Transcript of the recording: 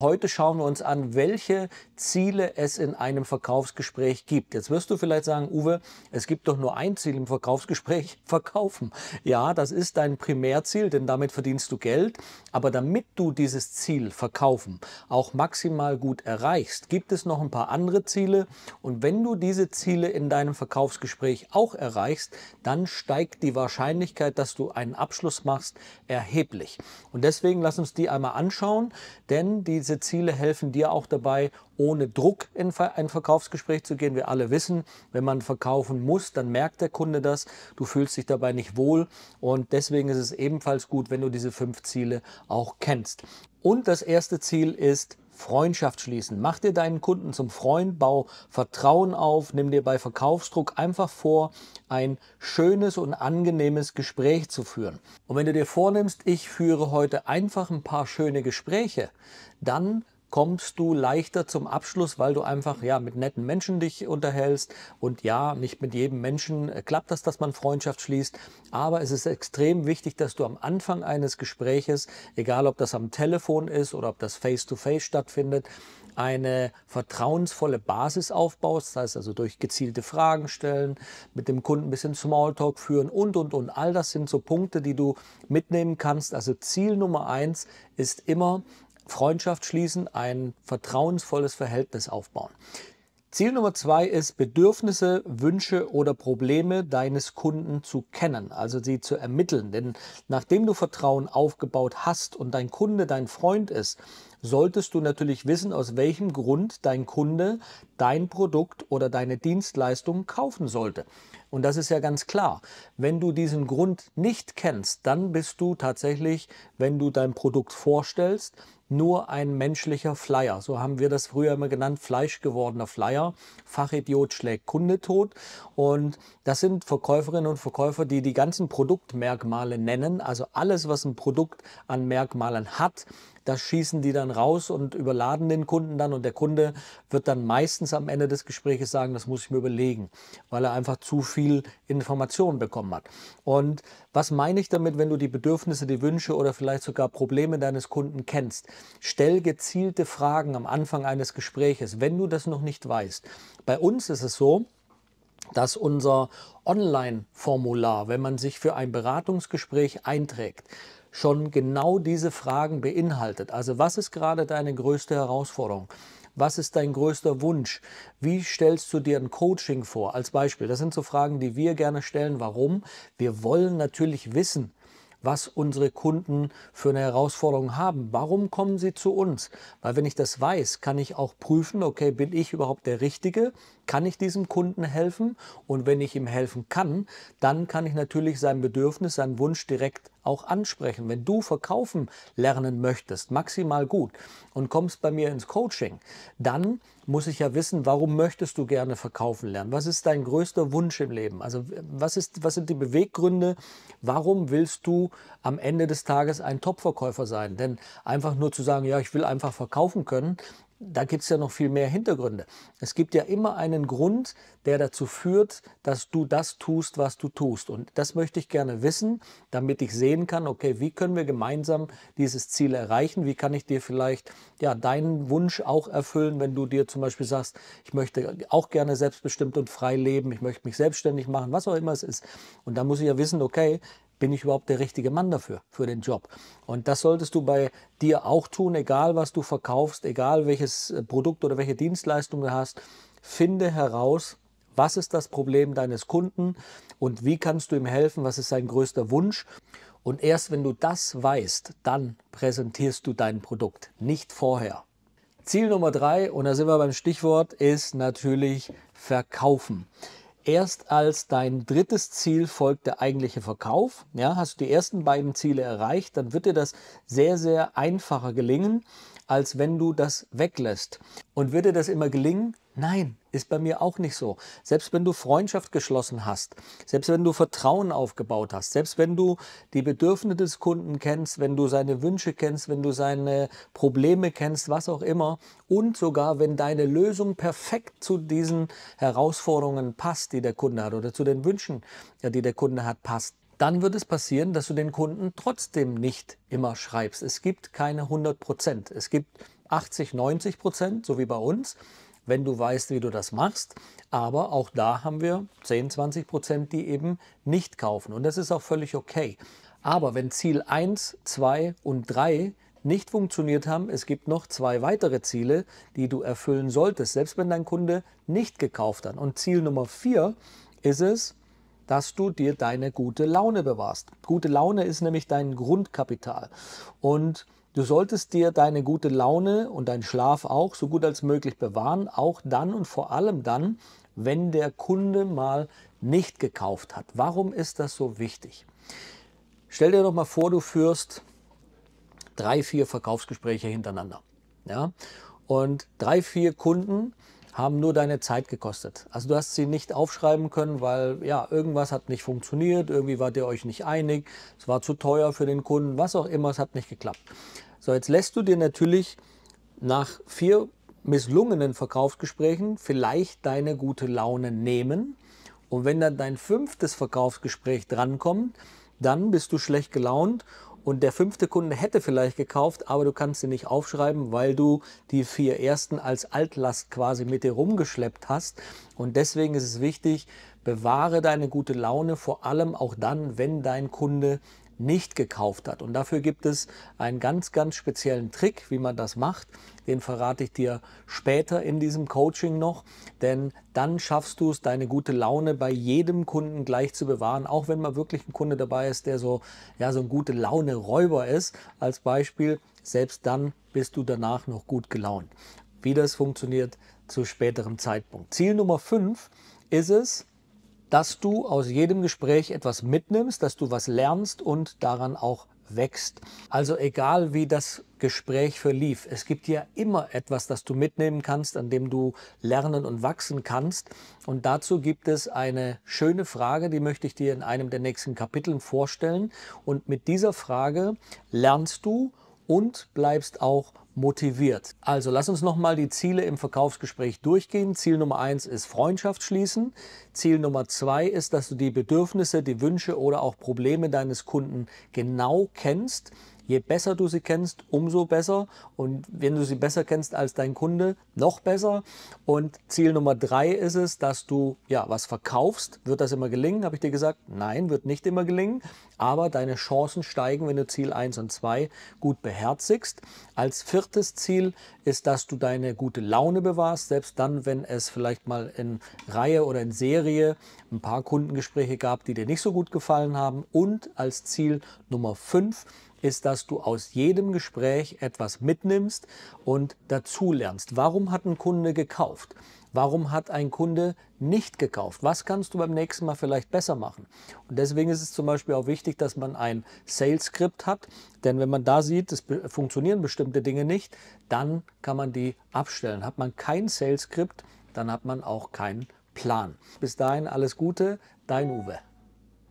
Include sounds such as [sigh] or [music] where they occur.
Heute schauen wir uns an, welche Ziele es in einem Verkaufsgespräch gibt. Jetzt wirst du vielleicht sagen, Uwe, es gibt doch nur ein Ziel im Verkaufsgespräch, [laughs] verkaufen. Ja, das ist dein Primärziel, denn damit verdienst du Geld. Aber damit du dieses Ziel verkaufen auch maximal gut erreichst, gibt es noch ein paar andere Ziele. Und wenn du diese Ziele in deinem Verkaufsgespräch auch erreichst, dann steigt die Wahrscheinlichkeit, dass du einen Abschluss machst, erheblich. Und deswegen lass uns die einmal anschauen, denn die diese Ziele helfen dir auch dabei, ohne Druck in ein Verkaufsgespräch zu gehen. Wir alle wissen, wenn man verkaufen muss, dann merkt der Kunde das. Du fühlst dich dabei nicht wohl und deswegen ist es ebenfalls gut, wenn du diese fünf Ziele auch kennst. Und das erste Ziel ist Freundschaft schließen. Mach dir deinen Kunden zum Freund, bau Vertrauen auf, nimm dir bei Verkaufsdruck einfach vor, ein schönes und angenehmes Gespräch zu führen. Und wenn du dir vornimmst, ich führe heute einfach ein paar schöne Gespräche, dann kommst du leichter zum Abschluss, weil du einfach ja mit netten Menschen dich unterhältst und ja, nicht mit jedem Menschen äh, klappt das, dass man Freundschaft schließt, aber es ist extrem wichtig, dass du am Anfang eines Gespräches, egal ob das am Telefon ist oder ob das face to face stattfindet, eine vertrauensvolle Basis aufbaust, das heißt also durch gezielte Fragen stellen, mit dem Kunden ein bisschen Smalltalk führen und und und all das sind so Punkte, die du mitnehmen kannst. Also Ziel Nummer eins ist immer Freundschaft schließen, ein vertrauensvolles Verhältnis aufbauen. Ziel Nummer zwei ist, Bedürfnisse, Wünsche oder Probleme deines Kunden zu kennen, also sie zu ermitteln. Denn nachdem du Vertrauen aufgebaut hast und dein Kunde dein Freund ist, solltest du natürlich wissen, aus welchem Grund dein Kunde dein Produkt oder deine Dienstleistung kaufen sollte. Und das ist ja ganz klar. Wenn du diesen Grund nicht kennst, dann bist du tatsächlich, wenn du dein Produkt vorstellst, nur ein menschlicher Flyer. So haben wir das früher immer genannt, fleischgewordener Flyer. Fachidiot schlägt Kunde tot. Und das sind Verkäuferinnen und Verkäufer, die die ganzen Produktmerkmale nennen. Also alles, was ein Produkt an Merkmalen hat, das schießen die dann raus und überladen den Kunden dann und der Kunde wird dann meistens am Ende des Gespräches sagen, das muss ich mir überlegen, weil er einfach zu viel Informationen bekommen hat. Und was meine ich damit, wenn du die Bedürfnisse, die Wünsche oder vielleicht sogar Probleme deines Kunden kennst? Stell gezielte Fragen am Anfang eines Gespräches, wenn du das noch nicht weißt. Bei uns ist es so, dass unser Online-Formular, wenn man sich für ein Beratungsgespräch einträgt, schon genau diese Fragen beinhaltet. Also was ist gerade deine größte Herausforderung? Was ist dein größter Wunsch? Wie stellst du dir ein Coaching vor? Als Beispiel. Das sind so Fragen, die wir gerne stellen. Warum? Wir wollen natürlich wissen, was unsere Kunden für eine Herausforderung haben. Warum kommen sie zu uns? Weil wenn ich das weiß, kann ich auch prüfen, okay, bin ich überhaupt der Richtige? Kann ich diesem Kunden helfen? Und wenn ich ihm helfen kann, dann kann ich natürlich sein Bedürfnis, seinen Wunsch direkt auch ansprechen. Wenn du verkaufen lernen möchtest, maximal gut, und kommst bei mir ins Coaching, dann muss ich ja wissen, warum möchtest du gerne verkaufen lernen? Was ist dein größter Wunsch im Leben? Also was, ist, was sind die Beweggründe? Warum willst du am Ende des Tages ein Top-Verkäufer sein? Denn einfach nur zu sagen, ja, ich will einfach verkaufen können, da gibt es ja noch viel mehr Hintergründe. Es gibt ja immer einen Grund, der dazu führt, dass du das tust, was du tust. Und das möchte ich gerne wissen, damit ich sehen kann, okay, wie können wir gemeinsam dieses Ziel erreichen? Wie kann ich dir vielleicht ja, deinen Wunsch auch erfüllen, wenn du dir zum Beispiel sagst, ich möchte auch gerne selbstbestimmt und frei leben, ich möchte mich selbstständig machen, was auch immer es ist. Und da muss ich ja wissen, okay, bin ich überhaupt der richtige Mann dafür, für den Job? Und das solltest du bei dir auch tun, egal was du verkaufst, egal welches äh, Produkt oder welche Dienstleistung du hast. Finde heraus, was ist das Problem deines Kunden und wie kannst du ihm helfen, was ist sein größter Wunsch. Und erst wenn du das weißt, dann präsentierst du dein Produkt, nicht vorher. Ziel Nummer drei, und da sind wir beim Stichwort, ist natürlich verkaufen erst als dein drittes Ziel folgt der eigentliche Verkauf. Ja, hast du die ersten beiden Ziele erreicht, dann wird dir das sehr, sehr einfacher gelingen, als wenn du das weglässt. Und wird dir das immer gelingen, Nein, ist bei mir auch nicht so. Selbst wenn du Freundschaft geschlossen hast, selbst wenn du Vertrauen aufgebaut hast, selbst wenn du die Bedürfnisse des Kunden kennst, wenn du seine Wünsche kennst, wenn du seine Probleme kennst, was auch immer, und sogar wenn deine Lösung perfekt zu diesen Herausforderungen passt, die der Kunde hat, oder zu den Wünschen, äh, die der Kunde hat, passt, dann wird es passieren, dass du den Kunden trotzdem nicht immer schreibst. Es gibt keine 100 Prozent. Es gibt 80, 90 Prozent, so wie bei uns wenn du weißt, wie du das machst. Aber auch da haben wir 10, 20 Prozent, die eben nicht kaufen. Und das ist auch völlig okay. Aber wenn Ziel 1, 2 und 3 nicht funktioniert haben, es gibt noch zwei weitere Ziele, die du erfüllen solltest, selbst wenn dein Kunde nicht gekauft hat. Und Ziel Nummer 4 ist es, dass du dir deine gute Laune bewahrst. Gute Laune ist nämlich dein Grundkapital. Und Du solltest dir deine gute Laune und deinen Schlaf auch so gut als möglich bewahren, auch dann und vor allem dann, wenn der Kunde mal nicht gekauft hat. Warum ist das so wichtig? Stell dir doch mal vor, du führst drei, vier Verkaufsgespräche hintereinander. Ja? Und drei, vier Kunden haben nur deine Zeit gekostet. Also du hast sie nicht aufschreiben können, weil ja, irgendwas hat nicht funktioniert, irgendwie wart ihr euch nicht einig, es war zu teuer für den Kunden, was auch immer, es hat nicht geklappt. So, jetzt lässt du dir natürlich nach vier misslungenen Verkaufsgesprächen vielleicht deine gute Laune nehmen. Und wenn dann dein fünftes Verkaufsgespräch drankommt, dann bist du schlecht gelaunt und der fünfte Kunde hätte vielleicht gekauft, aber du kannst ihn nicht aufschreiben, weil du die vier ersten als Altlast quasi mit dir rumgeschleppt hast. Und deswegen ist es wichtig, bewahre deine gute Laune, vor allem auch dann, wenn dein Kunde nicht gekauft hat. Und dafür gibt es einen ganz, ganz speziellen Trick, wie man das macht. Den verrate ich dir später in diesem Coaching noch, denn dann schaffst du es, deine gute Laune bei jedem Kunden gleich zu bewahren, auch wenn mal wirklich ein Kunde dabei ist, der so, ja, so ein gute Laune Räuber ist, als Beispiel. Selbst dann bist du danach noch gut gelaunt. Wie das funktioniert zu späterem Zeitpunkt. Ziel Nummer 5 ist es, dass du aus jedem Gespräch etwas mitnimmst, dass du was lernst und daran auch wächst. Also egal wie das Gespräch verlief, es gibt ja immer etwas, das du mitnehmen kannst, an dem du lernen und wachsen kannst. Und dazu gibt es eine schöne Frage, die möchte ich dir in einem der nächsten Kapiteln vorstellen. Und mit dieser Frage lernst du und bleibst auch motiviert. Also lass uns nochmal die Ziele im Verkaufsgespräch durchgehen. Ziel Nummer 1 ist Freundschaft schließen. Ziel Nummer 2 ist, dass du die Bedürfnisse, die Wünsche oder auch Probleme deines Kunden genau kennst Je besser du sie kennst, umso besser. Und wenn du sie besser kennst als dein Kunde, noch besser. Und Ziel Nummer drei ist es, dass du ja was verkaufst. Wird das immer gelingen? Habe ich dir gesagt? Nein, wird nicht immer gelingen. Aber deine Chancen steigen, wenn du Ziel 1 und 2 gut beherzigst. Als viertes Ziel ist, dass du deine gute Laune bewahrst, selbst dann, wenn es vielleicht mal in Reihe oder in Serie ein paar Kundengespräche gab, die dir nicht so gut gefallen haben. Und als Ziel Nummer 5 ist, dass du aus jedem Gespräch etwas mitnimmst und dazulernst. Warum hat ein Kunde gekauft? Warum hat ein Kunde nicht gekauft? Was kannst du beim nächsten Mal vielleicht besser machen? Und deswegen ist es zum Beispiel auch wichtig, dass man ein Sales-Skript hat, denn wenn man da sieht, es funktionieren bestimmte Dinge nicht, dann kann man die abstellen. Hat man kein Sales-Skript, dann hat man auch keinen Plan. Bis dahin alles Gute, dein Uwe.